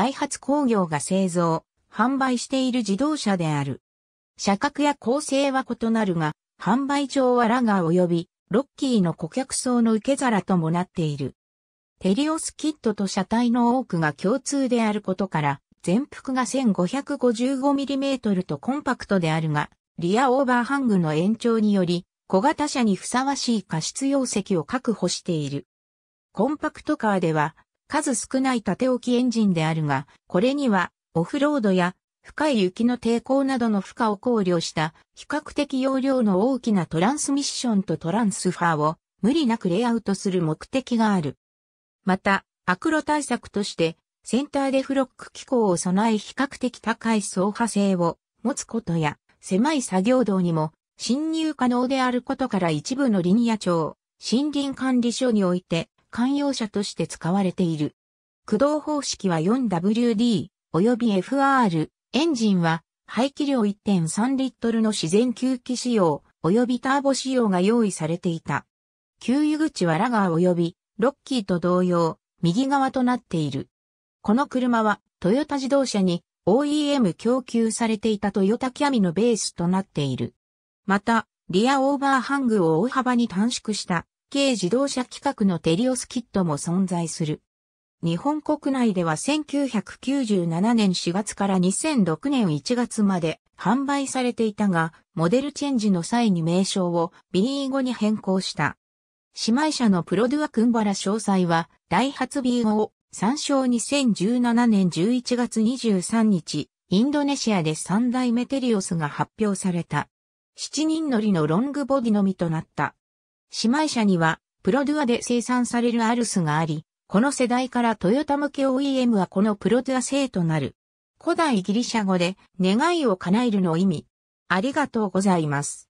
ダイハツ工業が製造、販売している自動車である。車格や構成は異なるが、販売上はラガー及びロッキーの顧客層の受け皿ともなっている。テリオスキットと車体の多くが共通であることから、全幅が 1555mm とコンパクトであるが、リアオーバーハングの延長により、小型車にふさわしい過失容積を確保している。コンパクトカーでは、数少ない縦置きエンジンであるが、これにはオフロードや深い雪の抵抗などの負荷を考慮した比較的容量の大きなトランスミッションとトランスファーを無理なくレイアウトする目的がある。また、アクロ対策としてセンターデフロック機構を備え比較的高い走破性を持つことや狭い作業道にも侵入可能であることから一部のリニア庁、森林管理所において慣用車として使われている。駆動方式は 4WD 及び FR、エンジンは排気量1.3リットルの自然吸気仕様及びターボ仕様が用意されていた。給油口はラガー及びロッキーと同様、右側となっている。この車はトヨタ自動車に OEM 供給されていたトヨタキャミのベースとなっている。また、リアオーバーハングを大幅に短縮した軽自動車規格のテリオスキットも存在する。日本国内では1997年4月から2006年1月まで販売されていたが、モデルチェンジの際に名称を BE5 に変更した。姉妹社のプロデュアクンバラ詳細は、ダイハツ BE5 を参照2017年11月23日、インドネシアで3代目テリオスが発表された。7人乗りのロングボディのみとなった。姉妹社には、プロデュアで生産されるアルスがあり、この世代からトヨタ向け OEM はこのプロデュア製となる。古代ギリシャ語で願いを叶えるの意味。ありがとうございます。